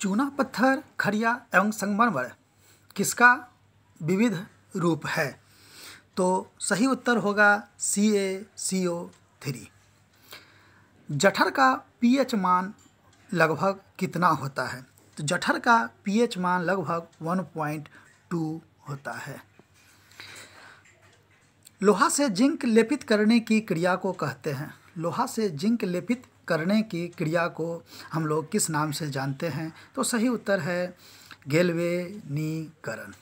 चूना पत्थर खड़िया एवं संगमरमर किसका विविध रूप है तो सही उत्तर होगा सी ए सी ओ थ्री जठर का पीएच मान लगभग कितना होता है तो जठर का पीएच मान लगभग 1.2 होता है लोहा से जिंक लेपित करने की क्रिया को कहते हैं लोहा से जिंक लेपित करने की क्रिया को हम लोग किस नाम से जानते हैं तो सही उत्तर है गेलवेनीकरण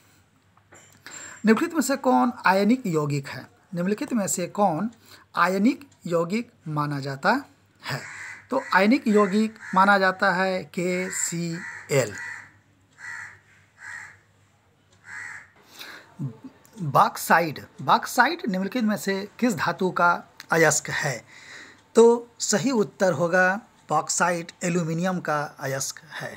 निम्नलिखित में से कौन आयनिक यौगिक है निम्नलिखित में से कौन आयनिक यौगिक माना जाता है तो आयनिक यौगिक माना जाता है के सी एल बाक्साइड बाक्साइड निम्नलिखित में से किस धातु का अयस्क है तो सही उत्तर होगा बॉक्साइट एल्यूमिनियम का अयस्क है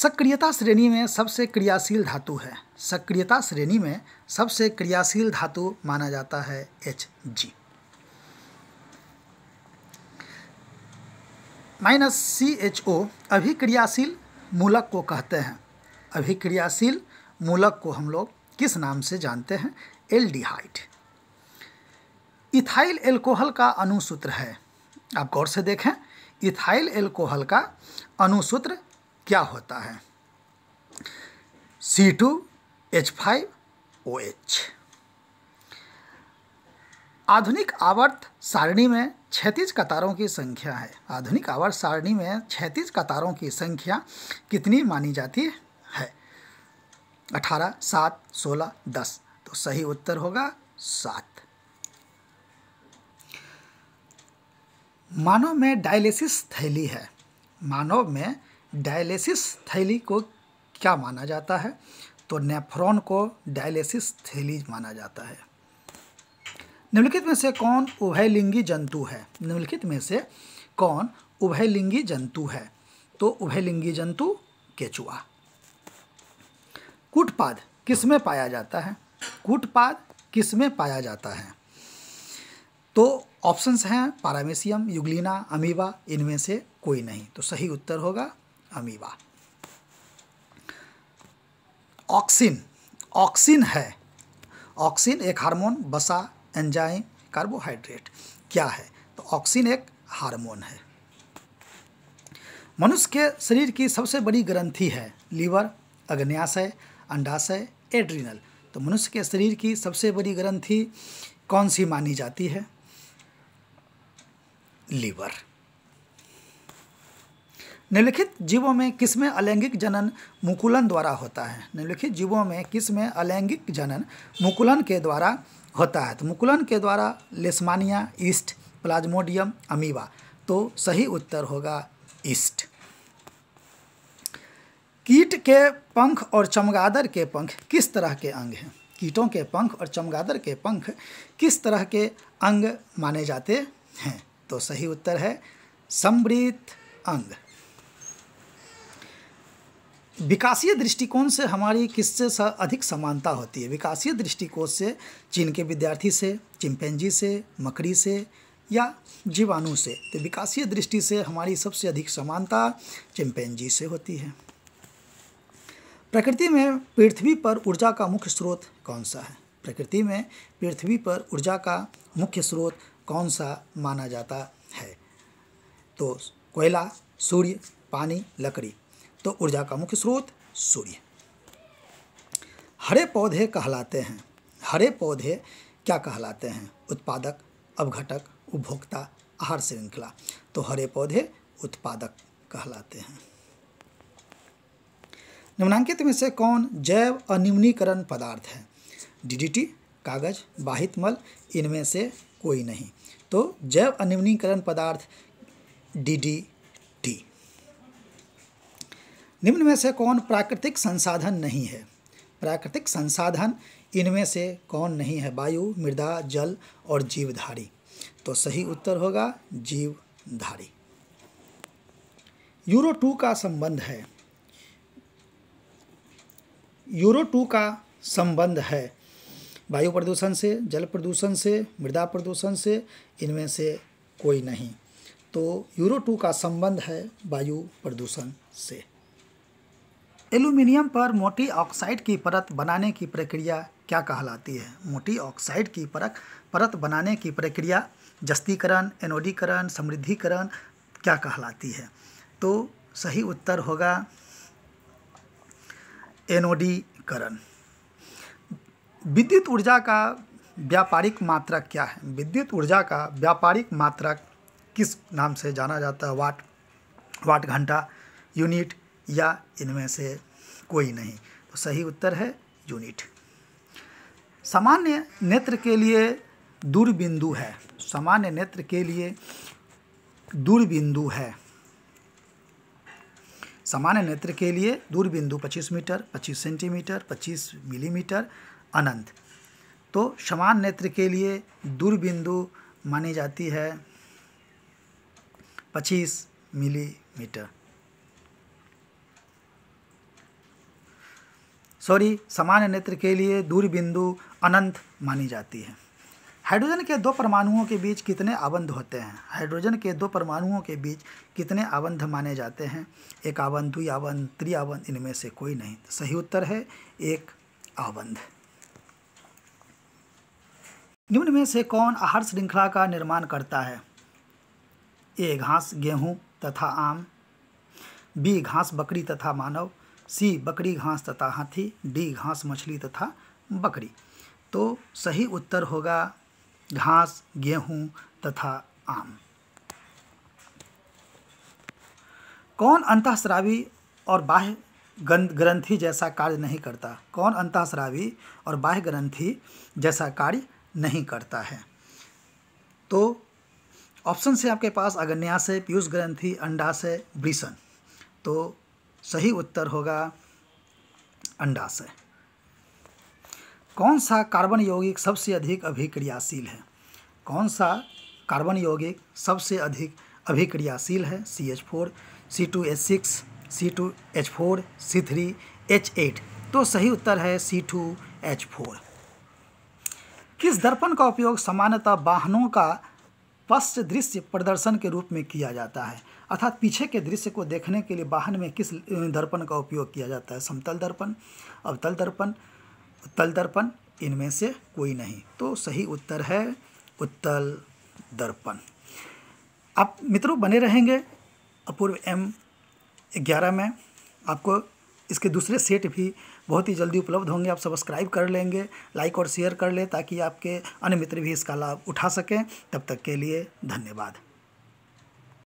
सक्रियता श्रेणी में सबसे क्रियाशील धातु है सक्रियता श्रेणी में सबसे क्रियाशील धातु माना जाता है H G minus C H O अभिक्रियाशील मूलक को कहते हैं अभिक्रियाशील मूलक को हम लोग किस नाम से जानते हैं aldehyde ethyl alcohol का अनुसूत्र है आप गौर से देखें इथाइल एल्कोहल का अनुसूत्र क्या होता है C two H five O H आधुनिक आवर्त सारणी में छैंतीस कतारों की संख्या है आधुनिक आवर्त सारणी में छैंतीस कतारों की संख्या कितनी मानी जाती है अठारह सात सोलह दस तो सही उत्तर होगा सात मानव में डायलिसिस थैली है मानव में डायलिसिस थैली को क्या माना जाता है तो नेफ्रॉन को डायलिसिस थैली माना जाता है निम्नलिखित में से कौन उभयलिंगी जंतु है निम्नलिखित में से कौन उभयलिंगी जंतु है तो उभयलिंगी जंतु केचुआ कुटपाद किस में पाया जाता है कुटपाद किस में पाया जाता है तो ऑप्शंस हैं पारामेसियम युगलिना अमीबा इनमें से कोई नहीं तो सही उत्तर होगा अमीबा ऑक्सिन ऑक्सिन है ऑक्सिन एक हार्मोन बसा एंजाइम कार्बोहाइड्रेट क्या है तो ऑक्सिन एक हार्मोन है मनुष्य के शरीर की सबसे बड़ी ग्रंथि है लीवर अग्न्याशय अंडाशय एड्रिनल तो मनुष्य के शरीर की सबसे बड़ी ग्रंथि कौन सी मानी जाती है लीवर निम्नलिखित जीवों में किसमें अलैंगिक जनन मुकुलन द्वारा होता है निम्नलिखित जीवों में किसमें अलैंगिक जनन मुकुलन के द्वारा होता है तो मुकुलन के द्वारा लेस्मानिया ईस्ट प्लाज्मोडियम अमीबा तो सही उत्तर होगा ईस्ट कीट के पंख और चमगादर के पंख किस तरह के अंग हैं कीटों के पंख और चमगादर के पंख किस तरह के अंग माने जाते हैं तो सही उत्तर है समृद्ध अंग विकासीय दृष्टिकोण से हमारी किससे अधिक समानता होती है विकासीय दृष्टिकोण से चीन के विद्यार्थी से चिंपेंजी से मकड़ी से या जीवाणु से तो विकासीय दृष्टि से हमारी सबसे अधिक समानता चिंपेंजी से होती है प्रकृति में पृथ्वी पर ऊर्जा का मुख्य स्रोत कौन सा है प्रकृति में पृथ्वी पर ऊर्जा का मुख्य स्रोत कौन सा माना जाता है तो कोयला सूर्य पानी लकड़ी तो ऊर्जा का मुख्य स्रोत सूर्य हरे पौधे कहलाते हैं हरे पौधे क्या कहलाते हैं उत्पादक अवघटक उपभोक्ता आहार श्रृंखला तो हरे पौधे उत्पादक कहलाते हैं निम्नांकित में से कौन जैव अनिम्नीकरण पदार्थ है डीडीटी कागज बाहित मल इनमें से कोई नहीं तो जैव अनिम्नीकरण पदार्थ डी डी टी निम्न में से कौन प्राकृतिक संसाधन नहीं है प्राकृतिक संसाधन इनमें से कौन नहीं है वायु मृदा जल और जीवधारी तो सही उत्तर होगा जीवधारी यूरो टू का संबंध है यूरो टू का संबंध है वायु प्रदूषण से जल प्रदूषण से मृदा प्रदूषण से इनमें से कोई नहीं तो यूरो टू का संबंध है वायु प्रदूषण से एल्यूमिनियम पर मोटी ऑक्साइड की परत बनाने की प्रक्रिया क्या कहलाती है मोटी ऑक्साइड की परत परत बनाने की प्रक्रिया जस्तीकरण एनोडीकरण समृद्धिकरण क्या कहलाती है तो सही उत्तर होगा एनोडीकरण विद्युत ऊर्जा का व्यापारिक मात्रक क्या है विद्युत ऊर्जा का व्यापारिक मात्रक किस नाम से जाना जाता है वाट वाट घंटा यूनिट या इनमें से कोई नहीं तो सही उत्तर है यूनिट सामान्य नेत्र के लिए दूरबिंदु है सामान्य नेत्र के लिए दूरबिंदु है सामान्य नेत्र के लिए दूरबिंदु 25 मीटर 25 सेंटीमीटर 25 मिलीमीटर अनंत तो समान नेत्र के लिए दूरबिंदु मानी जाती है पच्चीस मिलीमीटर सॉरी समान नेत्र के लिए दूरबिंदु अनंत मानी जाती है हाइड्रोजन के दो परमाणुओं के बीच कितने आबंध होते हैं हाइड्रोजन के दो परमाणुओं के बीच कितने आबंध माने जाते हैं एक आबंध दुई आबंध त्रि आबंध इनमें से कोई नहीं तो सही उत्तर है एक आबंध निम्न में से कौन आहार श्रृंखला का निर्माण करता है ए घास गेहूं तथा आम बी घास बकरी तथा मानव सी बकरी घास तथा हाथी डी घास मछली तथा बकरी तो सही उत्तर होगा घास गेहूं तथा आम कौन अंतःस्रावी और बाह्य ग्रंथि जैसा कार्य नहीं करता कौन अंतःस्रावी और बाह्य ग्रंथि जैसा कार्य नहीं करता है तो ऑप्शन से आपके पास अगन्यास है पीयूष ग्रंथि अंडाशय ब्रीसन तो सही उत्तर होगा अंडाशय कौन सा कार्बन यौगिक सबसे अधिक अभिक्रियाशील है कौन सा कार्बन यौगिक सबसे अधिक अभिक्रियाशील है C H four C two H six C two H four C three H eight तो सही उत्तर है सी टू एच फोर किस दर्पण का उपयोग सामान्यतः वाहनों का पश्च दृश्य प्रदर्शन के रूप में किया जाता है अर्थात पीछे के दृश्य को देखने के लिए वाहन में किस दर्पण का उपयोग किया जाता है समतल दर्पण अवतल दर्पण तल दर्पण इनमें से कोई नहीं तो सही उत्तर है उत्तल दर्पण आप मित्रों बने रहेंगे अपूर्व एम ग्यारह में आपको इसके दूसरे सेट भी बहुत ही जल्दी उपलब्ध होंगे आप सब्सक्राइब कर लेंगे लाइक और शेयर कर लें ताकि आपके अन्य मित्र भी इसका लाभ उठा सकें तब तक के लिए धन्यवाद